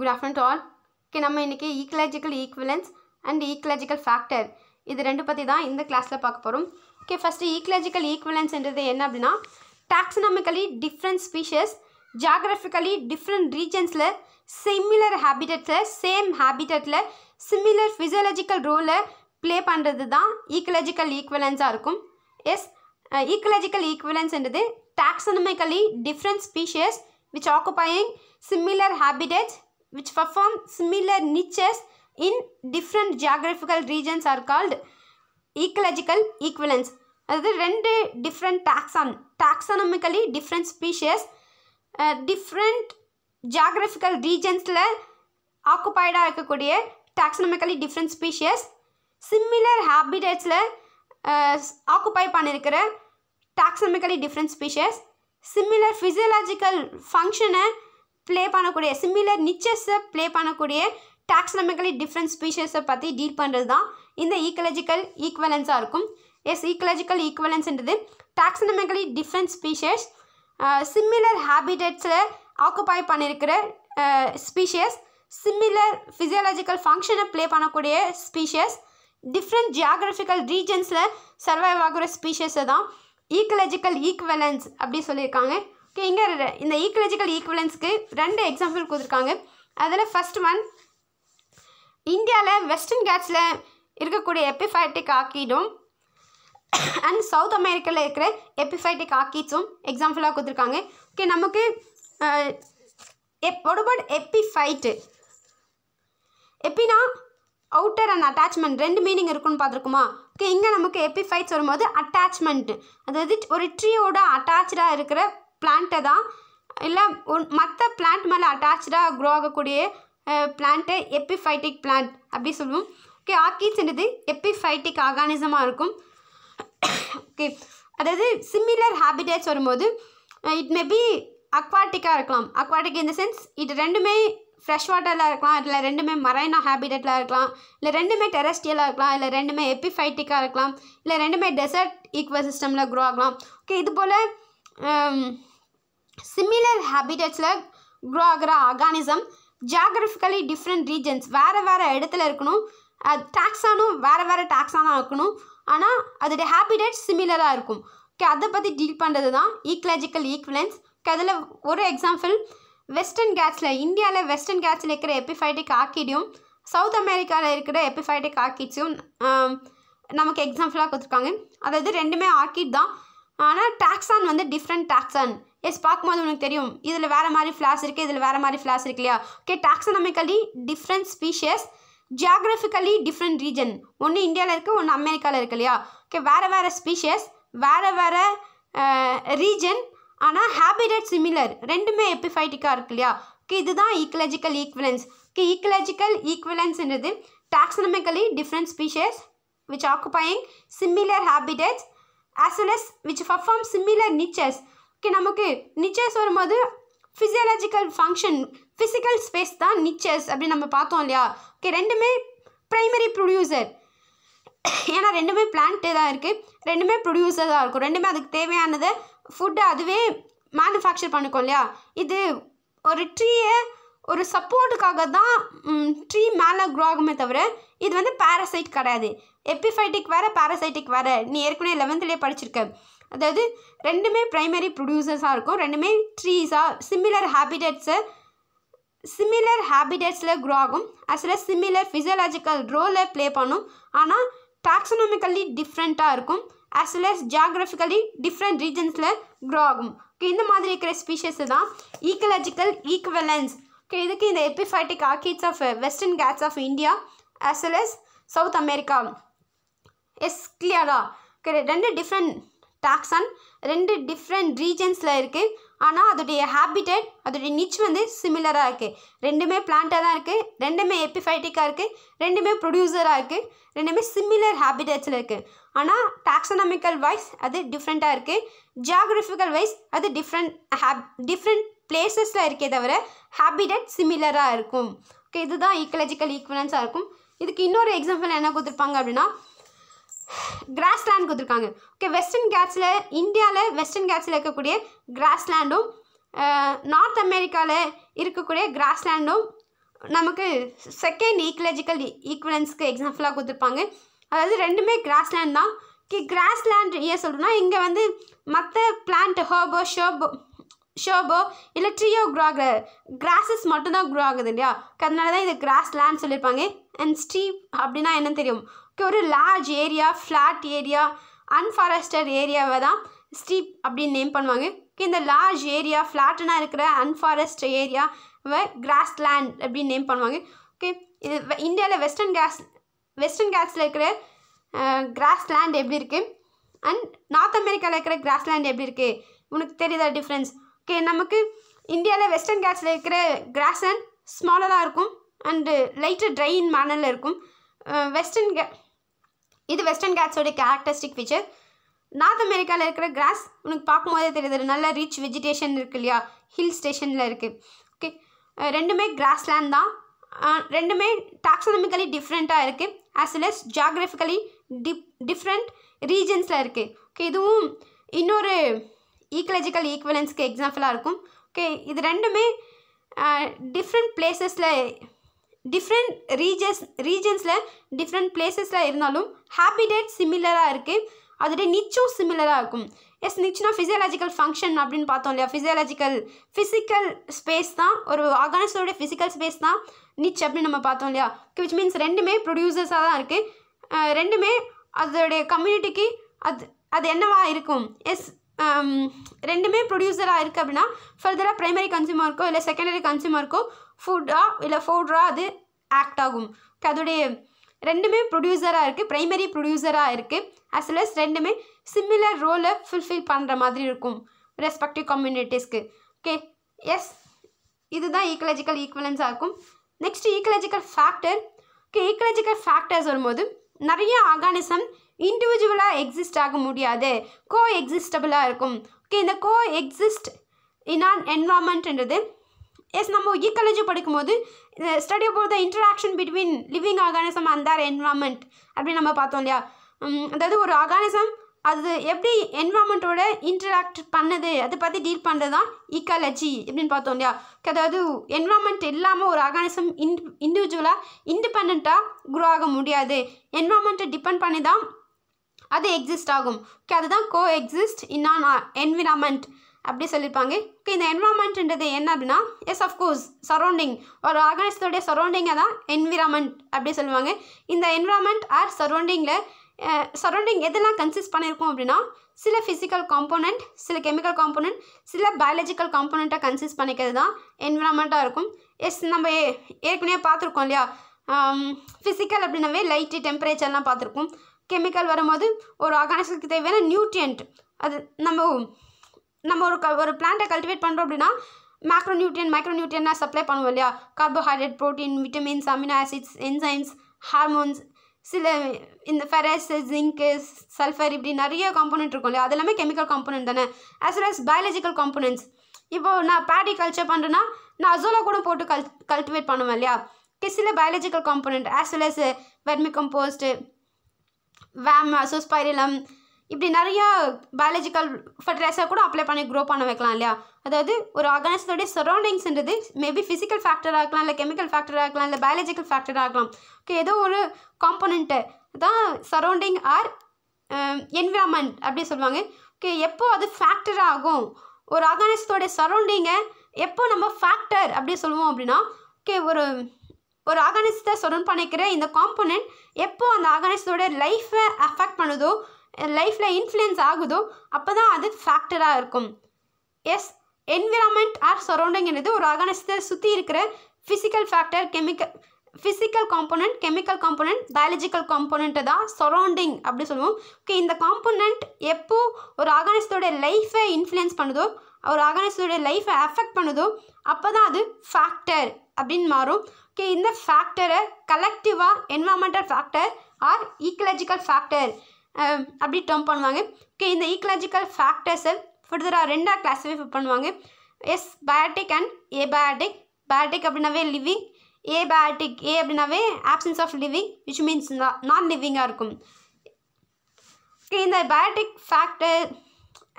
good afternoon to all okay நம்ம இன்றைக்கி ecological equivalence and ecological factor இது ரெண்டு பற்றி தான் இந்த கிளாஸில் பார்க்க போகிறோம் ஓகே ஃபஸ்ட்டு ஈக்கலாஜிக்கல் ஈக்குவலன்ஸ்ன்றது என்ன அப்படின்னா taxonomically different species geographically different ரீஜன்ஸில் சிமிலர் ஹேபிட்டட்டில் சேம் ஹேபிட்டட்டில் சிமிலர் ஃபிசியலாஜிக்கல் ரோலை ப்ளே பண்ணுறது தான் ஈக்கலாஜிக்கல் ஈக்குவலன்ஸாக இருக்கும் எஸ் ஈக்கலாஜிக்கல் ஈக்குவலன்ஸ்ன்றது taxonomically different species which occupying similar habitats which perform similar niches in different geographical regions are called ecological equivalence அதாவது ரெண்டு different taxon taxonomically different species different geographical ரீஜன்ஸில் ஆக்குபைடாக இருக்கக்கூடிய டாக்ஸானமிக்கலி டிஃப்ரெண்ட் ஸ்பீஷஸ் சிம்மிலர் ஹேபிடேட்ஸில் occupy பண்ணியிருக்கிற taxonomically different species similar physiological ஃபங்க்ஷனை play பண்ணக்கூடிய similar நிச்சஸை ப்ளே பண்ணக்கூடிய டாக்ஸ்னமிக்கலி டிஃப்ரெண்ட் ஸ்பீஷஸை பற்றி டீல் பண்ணுறது தான் இந்த ஈக்கலஜிக்கல் ஈக்குவலன்ஸாக இருக்கும் எஸ் ஈக்கலஜிக்கல் ஈக்குவலன்ஸ்ன்றது டாக்ஸ்னமிக்கலி டிஃப்ரெண்ட் ஸ்பீஷஸ் சிமிலர் ஹேபிடட்ஸில் ஆக்குப்பை பண்ணியிருக்கிற ஸ்பீஷஸ் சிமிலர் ஃபிசியாலஜிக்கல் ஃபங்க்ஷனை ப்ளே பண்ணக்கூடிய ஸ்பீஷஸ் டிஃப்ரெண்ட் ஜியாகிரபிக்கல் ரீஜன்ஸில் சர்வைவ் ஆகிற ஸ்பீஷஸை தான் ஈக்கலஜிக்கல் ஈக்குவலன்ஸ் அப்படி சொல்லியிருக்காங்க ஓகே இங்கே இந்த ஈக்குவலஜிக்கல் ஈக்குவலன்ஸ்க்கு ரெண்டு எக்ஸாம்பிள் கொடுத்துருக்காங்க அதில் ஃபஸ்ட் ஒன் இந்தியாவில் வெஸ்டர்ன் கேட்ஸில் இருக்கக்கூடிய எப்பிஃபைட்டிக் ஆக்கிடும் அண்ட் சவுத் அமெரிக்காவில் இருக்கிற எப்பிஃபைட்டிக் ஆக்கிட்ஸும் எக்ஸாம்பிளாக கொடுத்துருக்காங்க ஓகே நமக்கு எப் ஒடுபாட் எப்பிஃபைட்டு எப்பினா அவுட்டர் அண்ட் அட்டாச்மெண்ட் ரெண்டு மீனிங் இருக்குன்னு பார்த்துருக்குமா ஓகே இங்கே நமக்கு எப்பிஃபைட்ஸ் வரும்போது அட்டாச்மெண்ட்டு அதாவது ஒரு ட்ரீயோட அட்டாச்சாக இருக்கிற பிளான்ட்டை தான் இல்லை ஒன் மற்ற பிளான்ட் மேலே அட்டாச்சாக க்ரோ ஆகக்கூடிய பிளான்ட்டு எப்பிஃபைட்டிக் பிளான்ட் அப்படி சொல்லுவோம் ஓகே ஆக்கீஸ்ன்றது எப்பிஃபைட்டிக் ஆர்கானிசமாக இருக்கும் ஓகே அதாவது சிமிலர் ஹேபிடேட்ஸ் வரும்போது இட் மே பி அக்வாட்டிக்காக இருக்கலாம் அக்வாட்டிக் இன் த சென்ஸ் இது ரெண்டுமே ஃப்ரெஷ் வாட்டரில் இருக்கலாம் இல்லை ரெண்டுமே மரைனா ஹேபிடட்டில் இருக்கலாம் இல்லை ரெண்டுமே டெரஸ்டியலாக இருக்கலாம் இல்லை ரெண்டுமே எப்பிஃபைட்டிக்காக இருக்கலாம் இல்லை ரெண்டுமே டெசர்ட் ஈக்குவல் சிஸ்டமில் க்ரோ ஆகலாம் ஓகே இது போல் சிமிலர் ஹேபிட்டட்ஸில் க்ரோ ஆகிற ஆர்கானிசம் ஜியாகிரபிக்கலி டிஃப்ரெண்ட் ரீஜன்ஸ் வேறு வேறு இடத்துல இருக்கணும் அது டாக்ஸானும் வேறு வேறு தான் இருக்கணும் ஆனால் அதோடைய ஹேபிடேட் சிமிலராக இருக்கும் ஓகே அதை பற்றி டீல் பண்ணுறது தான் ஈக்லாஜிக்கல் ஈக்குவலன்ஸ் ஓகே அதில் ஒரு எக்ஸாம்பிள் வெஸ்டர்ன் கேட்ஸில் இந்தியாவில் வெஸ்டர்ன் கேட்ஸில் இருக்கிற எப்பிஃபைட்டிக் ஆக்கிடியும் சவுத் அமெரிக்காவில் இருக்கிற எப்பிஃபைட்டிக் ஆக்கிட்ஸும் நமக்கு எக்ஸாம்பிளாக கொடுத்துருக்காங்க அதாவது ரெண்டுமே ஆக்கிட் தான் ஆனால் டாக்ஸான் வந்து டிஃப்ரெண்ட் டாக்ஸான் எஸ் பார்க்கும்போது உனக்கு தெரியும் இதில் வேறு மாதிரி ஃப்ளாஸ் இருக்குது இதில் வேறு மாதிரி ஃப்ளாஸ் இருக்கு இல்லையா okay taxonomically different species geographically different region ஒன்று இந்தியாவில் இருக்குது ஒன்று அமெரிக்காவில் இருக்கு இல்லையா ஓகே வேறு வேறு ஸ்பீஷியஸ் வேறு வேறு ரீஜன் ஆனால் ஹேபிடட் சிமிலர் ரெண்டுமே எப்பிஃபைட்டிக்காக இருக்கு இல்லையா ஓகே இதுதான் ஈக்கலஜிக்கல் ஈக்குவலன்ஸ் ஓகே ஈக்கலஜிக்கல் ஈக்குவலன்ஸ்ன்றது taxonomically different species which occupying similar habitats as well as which perform similar niches நமக்கு நிச்சயஸ் வரும்போது ஃபிசியாலஜிக்கல் ஃபங்க்ஷன் ஃபிசிக்கல் ஸ்பேஸ் தான் நிச்சஸ் அப்படின்னு நம்ம பார்த்தோம் இல்லையா ஓகே ரெண்டுமே ப்ரைமரி ப்ரொடியூசர் ஏன்னா ரெண்டுமே பிளான்ட்டு தான் இருக்குது ரெண்டுமே ப்ரொடியூசர் தான் இருக்கும் ரெண்டுமே அதுக்கு தேவையானதை ஃபுட்டு அதுவே மேனுஃபேக்சர் பண்ணிக்கும் இல்லையா இது ஒரு ட்ரீயை ஒரு சப்போர்ட்டுக்காக தான் ட்ரீ மேலே க்ரோ ஆகுமே தவிர இது வந்து பேரசைட் கிடையாது எப்பிஃபைட்டிக் வேறு பேரசைட்டிக் வேறு நீ ஏற்கனவே லெவன்த்துலேயே படிச்சிருக்க அதாவது ரெண்டுமே ப்ரைமரி ப்ரொடியூசர்ஸாக இருக்கும் ரெண்டுமே ட்ரீஸாக சிமிலர் ஹேபிடட்ஸை சிமிலர் ஹேபிடேட்ஸில் க்ரோ ஆகும் அசில சிமிலர் ஃபிசியலாஜிக்கல் ரோலை ப்ளே பண்ணும் ஆனால் டாக்ஸனாமிக்கலி டிஃப்ரெண்ட்டாக இருக்கும் as well as geographically different ரீஜன்ஸில் க்ரோ ஆகும் ஓகே இந்த மாதிரி இருக்கிற ஸ்பீஷஸு தான் ஈக்கலாஜிக்கல் ஈக்குவலன்ஸ் ஓகே இதுக்கு இந்த epiphytic orchids of Western Ghats of India as well as South America yes கிளியரா ஓகே ரெண்டு டிஃப்ரெண்ட் டாக்ஸான் ரெண்டு டிஃப்ரெண்ட் ரீஜன்ஸில் இருக்குது ஆனால் அதோடைய ஹேபிட்டட் அதோடைய நிச் வந்து சிமிலராக இருக்குது ரெண்டுமே பிளான்ட்டாக தான் இருக்குது ரெண்டுமே எப்பிஃபைட்டிக்காக இருக்குது ரெண்டுமே ப்ரொடியூசராக இருக்குது ரெண்டுமே சிமிலர் ஹேபிட்டட்ஸில் இருக்குது ஆனால் டாக்ஸனாமிக்கல் வைஸ் அது டிஃப்ரெண்ட்டாக இருக்குது ஜியாகிரபிக்கல் வைஸ் அது டிஃப்ரெண்ட் ஹேப் டிஃப்ரெண்ட் பிளேஸஸில் இருக்கே தவிர ஹேபிட்டட் சிமிலராக இருக்கும் ஓகே இதுதான் ஈக்கலஜிக்கல் ஈக்குவலன்ஸாக இருக்கும் இதுக்கு இன்னொரு எக்ஸாம்பிள் என்ன கொடுத்துருப்பாங்க அப்படின்னா கிராஸ்லேண்ட் கொடுத்துருக்காங்க ஓகே வெஸ்டர்ன் கேட்ஸில் இந்தியாவில் வெஸ்டர்ன் கேட்ஸில் இருக்கக்கூடிய கிராஸ்லேண்டும் நார்த் அமெரிக்காவில் இருக்கக்கூடிய கிராஸ்லேண்டும் லேண்டும் நமக்கு செகண்ட் ஈக்கலஜிக்கல் ஈக்குவலன்ஸ்க்கு எக்ஸாம்பிளாக கொடுத்துருப்பாங்க அதாவது ரெண்டுமே கிராஸ்லேண்ட் லேண்ட் தான் கி கிராஸ்லேண்ட் ஏன் சொல்கிறோம்னா இங்கே வந்து மற்ற பிளான்ட் ஹோபோ ஷோபோ ஷோபோ இல்லை ட்ரீயோ க்ரோ ஆகிற கிராஸஸ் மட்டும்தான் க்ரோ ஆகுது இல்லையா அதனால தான் இது கிராஸ் லேண்ட் சொல்லியிருப்பாங்க அண்ட் ஸ்டீப் அப்படின்னா என்னன்னு தெரியும் ஒரு large area flat area unforested ஏரியாவை தான் ஸ்டீப் அப்படின்னு நேம் பண்ணுவாங்க இந்த லார்ஜ் ஏரியா ஃப்ளாட்டுனா இருக்கிற அன்ஃபாரஸ்ட் ஏரியாவை கிராஸ் லேண்ட் அப்படின்னு நேம் பண்ணுவாங்க ஓகே இது இந்தியாவில் வெஸ்டர்ன் கேஸ் வெஸ்டர்ன் கேஸில் இருக்கிற லேண்ட் எப்படி இருக்குது அண்ட் நார்த் அமெரிக்காவில் இருக்கிற லேண்ட் எப்படி இருக்குது உனக்கு தெரியுதா டிஃப்ரென்ஸ் ஓகே நமக்கு இந்தியாவில் வெஸ்டர்ன் கேஸில் இருக்கிற லேண்ட் ஸ்மாலராக இருக்கும் அண்டு லைட்டாக ட்ரையின் மேனரில் இருக்கும் வெஸ்டர்ன் கே இது வெஸ்டர்ன் கேட்ஸோட கேரக்டரிஸ்டிக் ஃபீச்சர் நார்த் அமெரிக்காவில் இருக்கிற கிராஸ் உனக்கு பார்க்கும்போதே தெரியுது நல்ல ரிச் வெஜிடேஷன் இருக்கு இல்லையா ஹில் ஸ்டேஷனில் இருக்குது ஓகே ரெண்டுமே கிராஸ்லேண்ட் தான் ரெண்டுமே டாக்ஸானமிக்கலி டிஃப்ரெண்ட்டாக இருக்குது as well as geographically dif different ரீஜன்ஸில் இருக்குது ஓகே இதுவும் இன்னொரு ஈக்கலஜிக்கல் ஈக்குவலன்ஸ்க்கு எக்ஸாம்பிளாக இருக்கும் ஓகே இது ரெண்டுமே டிஃப்ரெண்ட் பிளேசஸில் டிஃப்ரெண்ட் ரீஜன்ஸ் ரீஜன்ஸில் டிஃப்ரெண்ட் பிளேசஸில் இருந்தாலும் ஹேபிடேட் சிமிலராக இருக்குது அதோடைய நிச்சும் சிமிலராக இருக்கும் எஸ் நிச்சுனா ஃபிசியாலஜிக்கல் ஃபங்க்ஷன் அப்படின்னு பார்த்தோம் இல்லையா ஃபிசியாலஜிக்கல் ஃபிசிக்கல் ஸ்பேஸ் தான் ஒரு ஆர்கானிசோடைய ஃபிசிக்கல் ஸ்பேஸ் தான் நிச் அப்படின்னு நம்ம பார்த்தோம் இல்லையா விச் மீன்ஸ் ரெண்டுமே ப்ரொடியூசர்ஸாக தான் இருக்குது ரெண்டுமே அதோடைய கம்யூனிட்டிக்கு அது அது என்னவாக இருக்கும் எஸ் ரெண்டுமே ப்ரொடியூசராக இருக்குது அப்படின்னா ஃபர்தராக ப்ரைமரி கன்சியூமருக்கோ இல்லை செகண்டரி கன்சியூமருக்கோ ஃபுட்டாக இல்லை ஃபோட்ரா அது ஆக்ட் ஆகும் அதோடைய ரெண்டுமே ப்ரொடியூசராக இருக்குது ப்ரைமரி ப்ரொடியூசராக இருக்குது அஸ் வெல் அஸ் ரெண்டுமே சிமிலர் ரோலை ஃபுல்ஃபில் பண்ணுற மாதிரி இருக்கும் ரெஸ்பெக்டிவ் கம்யூனிட்டிஸ்க்கு ஓகே எஸ் இதுதான் ஈக்கலஜிக்கல் ஈக்குவலன்ஸாக இருக்கும் next ecological factor okay ecological factors வரும்போது நிறைய ஆர்கானிசம் இண்டிவிஜுவலாக எக்ஸிஸ்ட் ஆக முடியாது கோ எக்ஸிஸ்டபிளாக இருக்கும் ஓகே இந்த கோ எக்ஸிஸ்ட் இன் ஆன் என்வரான்மெண்ட்ன்றது எஸ் நம்ம ஈக்காலஜி படிக்கும்போது study about the interaction between living organism அந்த ஆர் என்வரான்மெண்ட் அப்படின்னு நம்ம பார்த்தோம் இல்லையா அதாவது ஒரு ஆர்கானிசம் அது எப்படி என்வரான்மெண்ட்டோட இன்டராக்ட் பண்ணுது அதை பற்றி டீல் பண்ணுறது தான் ஈக்காலஜி அப்படின்னு பார்த்தோம் இல்லையா அதாவது என்வரான்மெண்ட் இல்லாமல் ஒரு ஆர்கானிசம் இன் இண்டிவிஜுவலாக இண்டிபெண்ட்டாக குரோ ஆக முடியாது என்வரான்மெண்ட்டை டிபெண்ட் பண்ணி தான் அது எக்ஸிஸ்ட் ஆகும் ஓகே அதுதான் கோ எக்ஸிஸ்ட் இன்னான் என்விரான்மெண்ட் அப்படி சொல்லியிருப்பாங்க ஓகே இந்த என்விரான்மெண்ட்ன்றது என்ன அப்படின்னா எஸ் அஃப்கோர்ஸ் சரௌண்டிங் ஒரு ஆர்கனைஸ்டோடைய சரௌண்டிங்கை தான் என்விரான்மெண்ட் அப்படி சொல்லுவாங்க இந்த என்விரான்மெண்ட் ஆர் சரௌண்டிங்கில் சரௌண்டிங் எதெல்லாம் கன்சிஸ்ட் பண்ணியிருக்கோம் அப்படின்னா சில ஃபிசிக்கல் காம்போனண்ட் சில கெமிக்கல் காம்போனண்ட் சில பயாலஜிக்கல் காம்போனண்ட்டை கன்சிஸ்ட் பண்ணிக்கிறது தான் என்விரான்மெண்ட்டாக இருக்கும் எஸ் நம்ம ஏற்கனவே பார்த்துருக்கோம் இல்லையா ஃபிசிக்கல் அப்படின்னாவே லைட்டு டெம்பரேச்சர்லாம் பார்த்துருக்கோம் கெமிக்கல் வரும்போது ஒரு ஆர்கானிக்ஸுக்கு தேவையான நியூட்ரியன்ட் அது நம்ம நம்ம ஒரு க ஒரு பிளான்ட்டை கல்டிவேட் பண்ணுறோம் அப்படின்னா மேக்ரோ நியூட்ரியன் மைக்ரோ நியூட்ரியன்னா சப்ளை பண்ணுவோம் இல்லையா carbohydrate protein vitamins amino acids enzymes hormones சில இந்த ஃபெரஸ் ஜிங்க்கு சல்ஃபர் இப்படி நிறைய காம்போனெண்ட் இருக்கும் இல்லையா அது எல்லாமே கெமிக்கல் காம்போனெண்ட் தானே as well as biological components இப்போது நான் பேடி கல்ச்சர் பண்ணுறேன்னா நான் அசோலா கூட போட்டு கல் கல்டிவேட் பண்ணுவேன் இல்லையா சில biological component as well as vermicompost VAM azospirillum இப்படி நிறையா பயாலஜிக்கல் ஃபர்டிலைசர் கூட அப்ளை பண்ணி க்ரோ பண்ண வைக்கலாம் இல்லையா அதாவது ஒரு ஆர்கானிசத்தோடைய சரௌண்டிங்ஸ்ன்றது மேபி ஃபிசிக்கல் ஃபேக்டராக இருக்கலாம் இல்லை கெமிக்கல் ஃபேக்டராக இருக்கலாம் இல்லை பயாலஜிக்கல் ஃபேக்டராக இருக்கலாம் ஓகே ஏதோ ஒரு காம்பனண்ட்டு தான் சரௌண்டிங் ஆர் என்விரான்மெண்ட் அப்படின்னு சொல்லுவாங்க ஓகே எப்போ அது ஃபேக்டர் ஆகும் ஒரு ஆர்கானிசத்தோடைய சரௌண்டிங்கை எப்போ நம்ம ஃபேக்டர் அப்படின்னு சொல்லுவோம் அப்படின்னா ஓகே ஒரு ஒரு ஆர்கானிசத்தை சொரன் பண்ணிக்கிற இந்த காம்போனன்ட் எப்போ அந்த ஆர்கானிசத்தோட லைஃப்பை அஃபெக்ட் பண்ணுதோ லைஃப்பில் இன்ஃப்ளூயன்ஸ் ஆகுதோ அப்போ தான் அது ஃபேக்டராக இருக்கும் எஸ் என்விரான்மெண்ட் ஆர் சரௌண்டிங்கிறது ஒரு ஆர்கானிசத்தை சுற்றி இருக்கிற physical factor chemical physical component chemical component biological component தான் சரௌண்டிங் அப்படி சொல்லுவோம் ஓகே இந்த காம்போனண்ட் எப்போ ஒரு ஆர்கானிசத்தோட லைஃப்பை இன்ஃப்ளூயன்ஸ் பண்ணுதோ ஒரு ஆர்கானிசத்தோட லைஃப்பை அஃபெக்ட் பண்ணுதோ அப்போ தான் அது ஃபேக்டர் அப்படின்னு மாறும் இந்த ஃபேக்டரை கலெக்டிவாக environmental factor or ecological factor அப்படி டேர்ம் பண்ணுவாங்க ஓகே இந்த ஈக்கலாஜிக்கல் ஃபேக்டர்ஸை ஃபர்தராக ரெண்டாக கிளாஸிஃபை பண்ணுவாங்க yes biotic and abiotic biotic அப்படின்னாவே லிவிங் ஏ பயாட்டிக் ஏ அப்படின்னாவே absence of living which means non லிவிங்காக இருக்கும் ஓகே இந்த biotic factor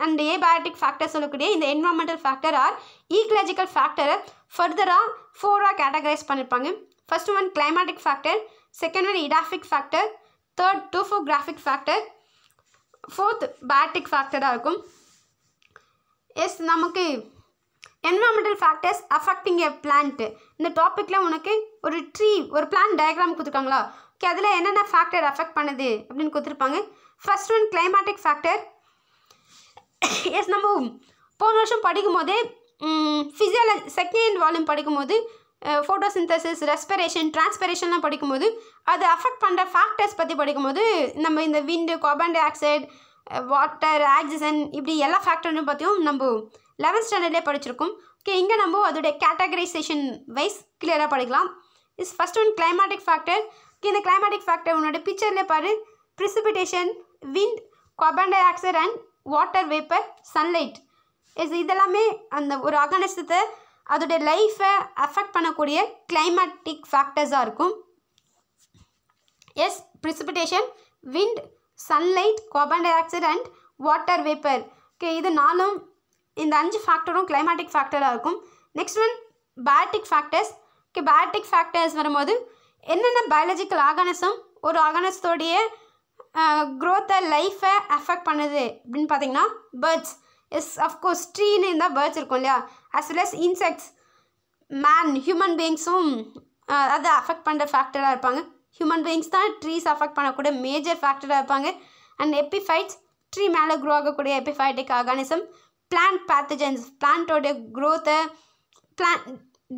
and abiotic factor சொல்லக்கூடிய இந்த என்வரான்மெண்டல் ஃபேக்டர் ஆர் ஈக்கலாஜிக்கல் ஃபேக்டரை ஃபர்தராக ஃபோராக கேட்டகரைஸ் பண்ணியிருப்பாங்க first one climatic factor second one edaphic factor third டூஃபோகிராஃபிக் factor fourth biotic ஃபேக்டராக இருக்கும் எஸ் நமக்கு environmental factors affecting a plant இந்த டாப்பிக்கில் உனக்கு ஒரு ட்ரீ ஒரு பிளான் டயக்ராம் கொடுத்துருக்காங்களா ஓகே அதில் என்னென்ன ஃபேக்டர் அஃபெக்ட் பண்ணுது அப்படின்னு கொடுத்துருப்பாங்க first one climatic factor yes நம்ம போன வருஷம் படிக்கும் போதே ஃபிசியால செகண்ட் வால்யூம் படிக்கும்போது ஃபோட்டோ சிந்தசிஸ் ரெஸ்பிரேஷன் டிரான்ஸ்பிரேஷன்லாம் படிக்கும்போது அது அஃபெக்ட் பண்ணுற ஃபேக்டர்ஸ் பற்றி படிக்கும்போது நம்ம இந்த wind carbon dioxide water oxygen இப்படி எல்லா ஃபேக்டர்னு பற்றியும் நம்ம லெவன்த் ஸ்டாண்டர்ட்லேயே படிச்சிருக்கோம் ஓகே இங்கே நம்ம அதோடைய கேட்டகரைசேஷன் வைஸ் கிளியராக படிக்கலாம் is first one climatic factor இந்த கிளைமேட்டிக் ஃபேக்டர் உன்னோட பிக்சர்லேயே பாரு precipitation wind carbon dioxide and water vapour sunlight is இதெல்லாமே அந்த ஒரு அகனசத்தை அதோடைய லைஃப்பை அஃபெக்ட் பண்ணக்கூடிய கிளைமேட்டிக் ஃபேக்டர்ஸாக இருக்கும் yes precipitation wind sunlight carbon dioxide and water vapour okay இது நாலும் இந்த அஞ்சு ஃபேக்டரும் கிளைமேட்டிக் ஃபேக்டராக இருக்கும் next one biotic factors okay biotic factors வரும்போது என்னென்ன பயாலஜிக்கல் ஆர்கானிசம் ஒரு ஆர்கானிசத்தோடைய க்ரோத்தை லைஃப்பை அஃபெக்ட் பண்ணுது அப்படின்னு பார்த்தீங்கன்னா பேர்ட்ஸ் எஸ் அஃப்கோர்ஸ் ட்ரீனு இருந்தால் பேர்ட்ஸ் இருக்கும் இல்லையா as well as insects man human பீயிங்ஸும் அதை அஃபெக்ட் பண்ணுற ஃபேக்டராக இருப்பாங்க ஹியூமன் பீயிங்ஸ் தான் ட்ரீஸ் அஃபெக்ட் பண்ணக்கூடிய மேஜர் ஃபேக்டராக இருப்பாங்க அண்ட் எப்பிஃபைட்ஸ் ட்ரீ மேலே க்ரோ ஆகக்கூடிய எப்பிஃபைட்டிக் ஆர்கானிசம் பிளான்ட் பேத்தஜன்ஸ் பிளான்ட்டோடைய க்ரோத்தை பிளான்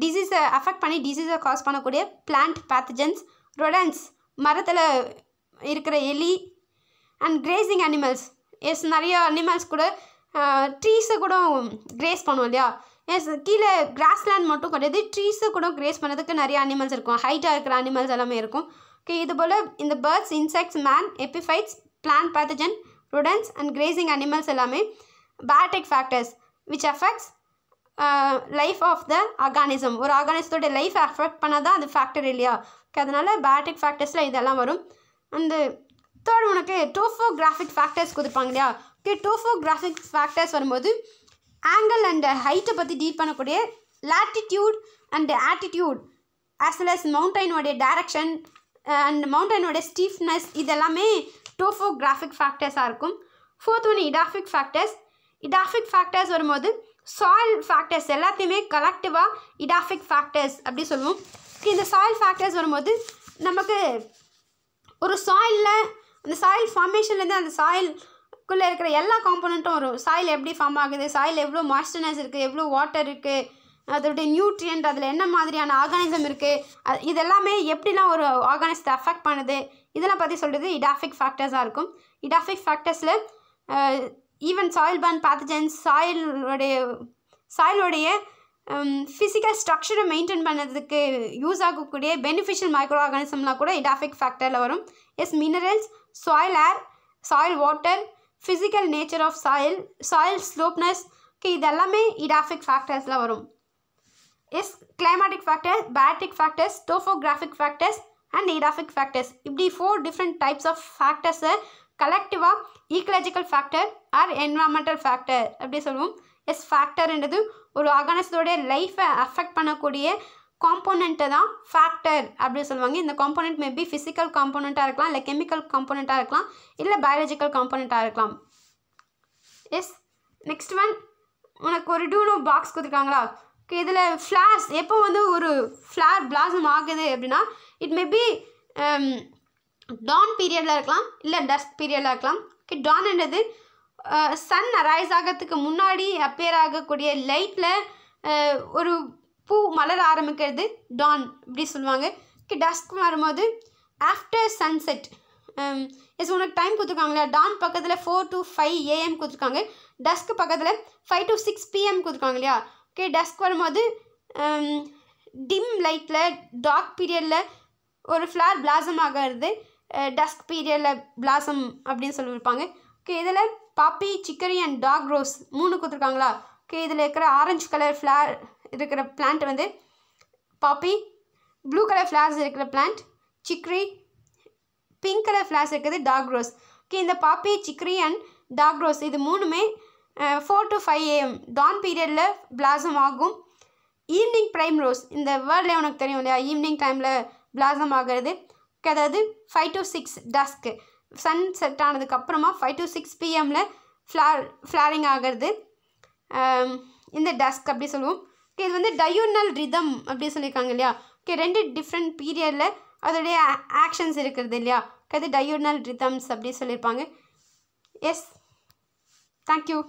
டிசீஸை அஃபெக்ட் பண்ணி டிசீஸை காஸ் பண்ணக்கூடிய பிளான்ட் பேத்தஜன்ஸ் ரொடன்ஸ் மரத்தில் இருக்கிற எலி and grazing animals yes animals அனிமல்ஸ் கூட ட்ரீஸை கூட கிரேஸ் பண்ணுவோம் இல்லையா எஸ் கீழே கிராஸ்லேண்ட் மட்டும் கிடையாது ட்ரீஸை கூட கிரேஸ் பண்ணுறதுக்கு நிறைய அனிமல்ஸ் இருக்கும் ஹைட்டாக இருக்கிற அனிமல்ஸ் எல்லாமே இருக்கும் ஓகே இது போல் இந்த birds insects man epiphytes plant pathogen rodents and grazing animals எல்லாமே biotic factors which affects life of the organism ஒரு ஆர்கானிசத்தோடைய லைஃப் அஃபெக்ட் பண்ணால் தான் அது ஃபேக்டர் இல்லையா ஓகே அதனால் பயோடெக் ஃபேக்டர்ஸில் இதெல்லாம் வரும் அண்டு தேர்ட் உனக்கு கிராஃபிக் ஃபேக்டர்ஸ் கொடுப்பாங்க இல்லையா ஓகே கிராஃபிக் ஃபேக்டர்ஸ் வரும்போது ஆங்கிள் அண்ட் ஹைட்டை பற்றி டீல் பண்ணக்கூடிய latitude and altitude as well as மவுண்டைனுடைய டைரக்ஷன் அண்ட் மவுண்டைனுடைய ஸ்டீஃப்னஸ் இதெல்லாமே கிராஃபிக் ஃபேக்டர்ஸாக இருக்கும் ஃபோர்த் ஒன்று இடாஃபிக் ஃபேக்டர்ஸ் இடாஃபிக் ஃபேக்டர்ஸ் வரும்போது சாயில் ஃபேக்டர்ஸ் எல்லாத்தையுமே கலெக்டிவாக இடாஃபிக் ஃபேக்டர்ஸ் அப்படி சொல்லுவோம் இந்த சாயில் ஃபேக்டர்ஸ் வரும்போது நமக்கு ஒரு சாயிலில் அந்த சாயில் ஃபார்மேஷன்லேருந்து அந்த சாயில் குள்ளே இருக்கிற எல்லா காம்பனண்ட்டும் வரும் சாயில் எப்படி ஃபார்ம் ஆகுது சாயில் எவ்வளோ மாய்ஸ்டர்னஸ் இருக்குது எவ்வளோ வாட்டர் இருக்குது அதோடைய நியூட்ரியன்ட் அதில் என்ன மாதிரியான ஆர்கானிசம் இருக்குது அது இதெல்லாமே எப்படிலாம் ஒரு ஆர்கானிசத்தை அஃபெக்ட் பண்ணுது இதெல்லாம் பற்றி சொல்கிறது இடாஃபிக் ஃபேக்டர்ஸாக இருக்கும் இடாஃபிக் ஃபேக்டர்ஸில் ஈவன் சாயில் பேண்ட் பேத்தஜன்ஸ் சாயிலுடைய சாயிலுடைய ஃபிசிக்கல் ஸ்ட்ரக்சரை மெயின்டைன் பண்ணுறதுக்கு யூஸ் ஆகக்கூடிய பெனிஃபிஷியல் மைக்ரோ ஆர்கானிசம்லாம் கூட இடாஃபிக் ஃபேக்டரில் வரும் yes minerals soil air soil water physical nature of soil soil slopeness இதெல்லாமே இடாஃபிக் ஃபேக்டர்ஸில் வரும் yes climatic factor biotic factors topographic factors and edaphic factors இப்படி ஃபோர் டிஃப்ரெண்ட் டைப்ஸ் ஆஃப் ஃபேக்டர்ஸை கலெக்டிவாக ecological factor or environmental factor அப்படி சொல்லுவோம் S ஃபேக்டர்ன்றது ஒரு ஆர்கானிசத்தோடைய லைஃப்பை அஃபெக்ட் பண்ணக்கூடிய காம்போனண்ட்டை தான் ஃபேக்டர் அப்படின்னு சொல்லுவாங்க இந்த காம்போனண்ட் மேபி ஃபிசிக்கல் காம்போனண்ட்டாக இருக்கலாம் இல்லை கெமிக்கல் காம்போனண்ட்டாக இருக்கலாம் இல்லை பயாலஜிக்கல் காம்போனண்ட்டாக இருக்கலாம் எஸ் நெக்ஸ்ட் ஒன் உனக்கு ஒரு டூனோ பாக்ஸ் கொடுத்துருக்காங்களா இதில் ஃப்ளார்ஸ் எப்போ வந்து ஒரு ஃப்ளார் பிளாசம் ஆகுது அப்படின்னா இட் மே பி டான் பீரியடில் இருக்கலாம் இல்லை டஸ்ட் பீரியடில் இருக்கலாம் ஓகே டான்ன்றது சன் அரைஸ் ஆகிறதுக்கு முன்னாடி அப்பேர் ஆகக்கூடிய லைட்டில் ஒரு பூ மலர ஆரம்பிக்கிறது டான் இப்படி சொல்லுவாங்க டஸ்க் வரும்போது ஆஃப்டர் சன்செட் எஸ் உனக்கு டைம் கொடுத்துருக்காங்களா டான் பக்கத்தில் ஃபோர் டு ஃபைவ் ஏஎம் கொடுத்துருக்காங்க டஸ்க் பக்கத்தில் ஃபைவ் டு சிக்ஸ் பிஎம் கொடுத்துருக்காங்க இல்லையா ஓகே டஸ்க் வரும்போது டிம் லைட்டில் டார்க் பீரியடில் ஒரு ஃப்ளார் பிளாசம் ஆகிறது டஸ்க் பீரியடில் பிளாசம் அப்படின்னு சொல்லியிருப்பாங்க ஓகே இதில் poppy chicory and dog rose மூணு கொடுத்துருக்காங்களா ஓகே இதில் இருக்கிற ஆரஞ்சு கலர் ஃப்ளார் இருக்கிற பிளான்ட் வந்து பாப்பி ப்ளூ கலர் ஃப்ளார்ஸ் இருக்கிற plant chicory pink colour flowers இருக்கிறது டாக் ரோஸ் ஓகே இந்த poppy chicory and dog rose இது மூணுமே four to five AM dawn பீரியடில் பிளாசம் ஆகும் ஈவினிங் ப்ரைம் ரோஸ் இந்த வேர்ல்டில் உனக்கு தெரியும் இல்லையா ஈவினிங் டைமில் பிளாசம் ஆகிறது அதாவது five to six dusk sunset ஆனதுக்கப்புறமா ஃபைவ் டு சிக்ஸ் பிஎம்மில் ஃப்ளார் ஃப்ளாரிங் ஆகிறது இந்த டஸ்க் அப்படி சொல்லுவோம் ஓகே இது வந்து டயூனல் ரிதம் அப்படி சொல்லியிருக்காங்க இல்லையா ஓகே ரெண்டு டிஃப்ரெண்ட் பீரியடில் அதோடைய ஆக்ஷன்ஸ் இருக்கிறது இல்லையா ஓகே அது டயூனல் ரிதம்ஸ் அப்படி சொல்லியிருப்பாங்க எஸ் தேங்க்யூ